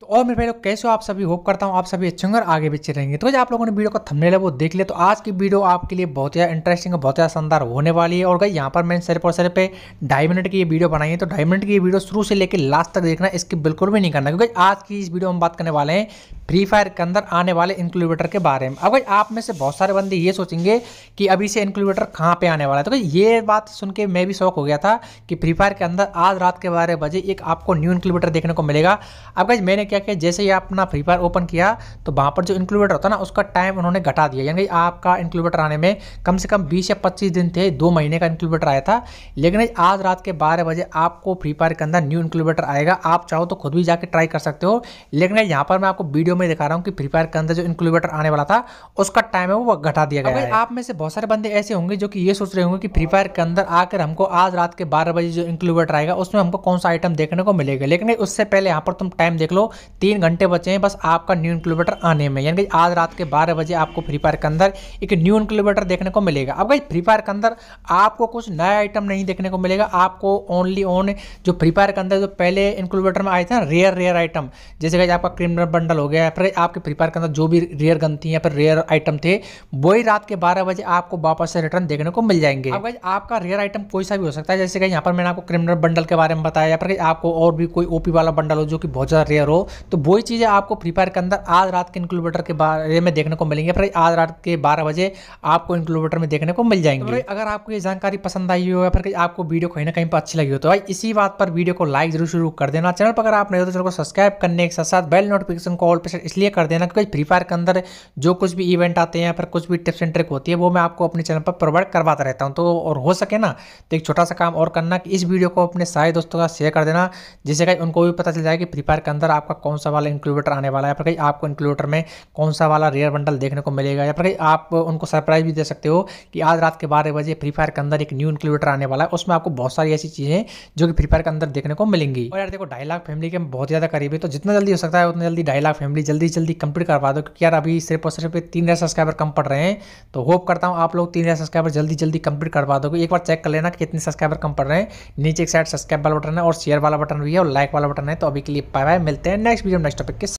तो और मेरे भाई लोग कैसे हो आप सभी होप करता हूँ आप सभी अच्छे होंगे और आगे पीछे रहेंगे तो आप लोगों ने वीडियो का थंबनेल है वो देख लिया तो आज की वीडियो आपके लिए बहुत ज़्यादा इंटरेस्टिंग और बहुत ज़्यादा शानदार होने वाली है और गई यहाँ पर मैंने पर सर सिर्फ ढाई मिनट की ये वीडियो बनाई है तो ढाई मिनट की ये वीडियो शुरू से लेकर लास्ट तक देखना इसकी बिल्कुल भी नहीं करना क्योंकि आज की इस वीडियो में बात करने वाले हैं फ्री फायर के अंदर आने वाले इनक्लूबेटर के बारे में अब भाई आप में से बहुत सारे बंदे ये सोचेंगे कि अभी से इनक्लूबेटर कहाँ पे आने वाला है तो ये बात सुन के मैं भी शौक हो गया था कि फ्री फायर के अंदर आज रात के बारह बजे एक आपको न्यू इनक्लूबेटर देखने को मिलेगा अब भाई मैंने क्या किया जैसे ही अपना फ्री फायर ओपन किया तो वहाँ पर जो इंक्लूबेटर होता ना उसका टाइम उन्होंने घटा दिया यानी आपका इनक्लूबेटर आने में कम से कम बीस या पच्चीस दिन थे दो महीने का इनक्लूबेटर आया था लेकिन आज रात के बारह बजे आपको फ्री फायर के अंदर न्यू इनक्लूबेटर आएगा आप चाहो तो खुद भी जाकर ट्राई कर सकते हो लेकिन यहाँ पर मैं आपको वीडियो वीडियो में दिखा रहा हूँ कि फ्री फायर के अंदर जो इनक्यूबेटर आने वाला था उसका टाइम है वो घटा दिया गया है आप में से बहुत सारे बंदे ऐसे होंगे जो कि ये सोच रहे होंगे कि फ्री फायर के अंदर आकर हमको आज रात के बारह बजे जो इनक्यूबेटर आएगा उसमें हमको कौन सा आइटम देखने को मिलेगा लेकिन उससे पहले यहाँ पर तुम टाइम देख लो तीन घंटे बचे हैं बस आपका न्यू इनक्यूबेटर आने में यानी कि आज रात के बारह बजे आपको फ्री फायर के अंदर एक न्यू इनक्यूबेटर देखने को मिलेगा अब भाई फ्री फायर के अंदर आपको कुछ नया आइटम नहीं देखने को मिलेगा आपको ओनली ओन जो फ्री फायर के अंदर जो पहले इनक्यूबेटर में आए थे ना रेयर रेयर आइटम जैसे कि आपका क्रिमिनल बंडल हो गया या फिर आपके प्रिपेयर के अंदर जो भी रेयर गन थी या फिर रेयर आइटम थे वही रात के बारह बजे आपको वापस से रिटर्न देखने को मिल जाएंगे हाँ। अब भाई आपका रेयर आइटम कोई सा भी हो सकता है जैसे कि यहाँ पर मैंने आपको क्रिमिनल बंडल के बारे में बताया या फिर आपको और भी कोई ओपी वाला बंडल हो जो कि बहुत ज़्यादा रेयर हो तो वही चीज़ें आपको प्रिपेयर के अंदर आज रात के इंक्लूबेटर के बारे में देखने को मिलेंगे फिर आज रात के बारह बजे आपको इंक्लूबेटर में देखने को मिल तो जाएंगे अगर आपको ये जानकारी पसंद आई हो या फिर आपको वीडियो कहीं ना कहीं पर अच्छी लगी हो तो भाई इसी बात पर वीडियो को लाइक जरूर शुरू कर देना चैनल पर अगर आप नहीं हो तो चैनल को सब्सक्राइब करने के साथ साथ बेल नोटिफिकेशन को ऑल पर इसलिए कर देना क्योंकि फ्री फायर के अंदर जो कुछ भी इवेंट आते हैं या फिर कुछ भी टिप्स एंड ट्रिक होती है वो मैं आपको अपने चैनल पर प्रोवाइड करवाता रहता हूँ तो और हो सके ना तो एक छोटा सा काम और करना कि इस वीडियो को अपने सारे दोस्तों का शेयर कर देना जिससे कहीं उनको भी पता चल जाए कि फ्री फायर के अंदर आपका कौन सा वाला इंक्लूडेटर आने वाला है या फिर कहीं आपको इंक्लूडेटर में कौन सा वाला रेयर बंडल देखने को मिलेगा या फिर कहीं आप उनको सरप्राइज भी दे सकते हो कि आज रात के बारह बजे फ्री फायर के अंदर एक न्यू इंक्लूडेटर आने वाला है उसमें आपको बहुत सारी ऐसी चीज़ें जो कि फ्री फायर के अंदर देखने को मिलेंगी और यार देखो ढाई लाख फैमिली के बहुत ज़्यादा करीब है तो जितना जल्दी हो सकता है उतना जल्दी ढाई लाख फैमिली जल्दी जल्दी कंप्लीट करवा दो क्योंकि यार अभी सिर्फ और सिर्फ तीन हज़ार सब्सक्राइबर कम पड़ रहे हैं तो होप करता हूँ आप लोग तीन हज़ार सब्सक्राइबर जल्दी जल्दी कंप्लीट करवा दो एक बार चेक कर लेना कि कितने सब्सक्राइबर कम पड़ रहे हैं नीचे एक साइड सब्सक्राइब वाला बटन है और शेयर वाला बटन भी है और लाइक वाला बटन है तो अभी के लिए पाए मिलते हैं नेक्स्ट वीडियो नेक्स्ट टॉपिक के